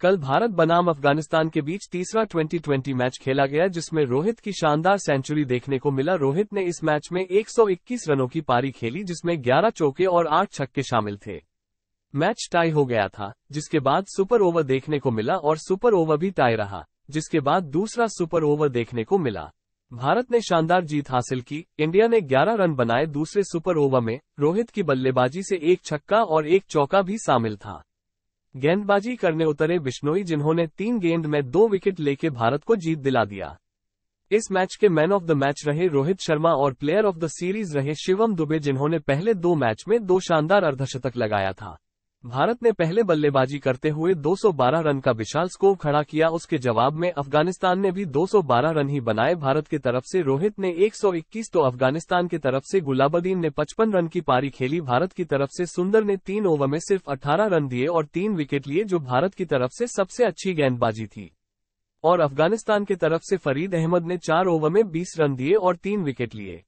कल भारत बनाम अफगानिस्तान के बीच तीसरा 2020 मैच खेला गया जिसमें रोहित की शानदार सेंचुरी देखने को मिला रोहित ने इस मैच में 121 रनों की पारी खेली जिसमें 11 चौके और 8 छक्के शामिल थे मैच टाई हो गया था जिसके बाद सुपर ओवर देखने को मिला और सुपर ओवर भी टाई रहा जिसके बाद दूसरा सुपर ओवर देखने को मिला भारत ने शानदार जीत हासिल की इंडिया ने 11 रन बनाए दूसरे सुपर ओवर में रोहित की बल्लेबाजी से एक छक्का और एक चौका भी शामिल था गेंदबाजी करने उतरे बिश्नोई जिन्होंने तीन गेंद में दो विकेट लेके भारत को जीत दिला दिया इस मैच के मैन ऑफ द मैच रहे रोहित शर्मा और प्लेयर ऑफ द सीरीज रहे शिवम दुबे जिन्होंने पहले दो मैच में दो शानदार अर्धशतक लगाया था भारत ने पहले बल्लेबाजी करते हुए 212 रन का विशाल स्कोर खड़ा किया उसके जवाब में अफगानिस्तान ने भी 212 रन ही बनाए भारत की तरफ से रोहित ने 121 तो अफगानिस्तान की तरफ से गुलाबुद्दीन ने 55 रन की पारी खेली भारत की तरफ से सुंदर ने तीन ओवर में सिर्फ 18 रन दिए और तीन विकेट लिए जो भारत की तरफ से सबसे अच्छी गेंदबाजी थी और अफगानिस्तान की तरफ से फरीद अहमद ने चार ओवर में बीस रन दिए और तीन विकेट लिए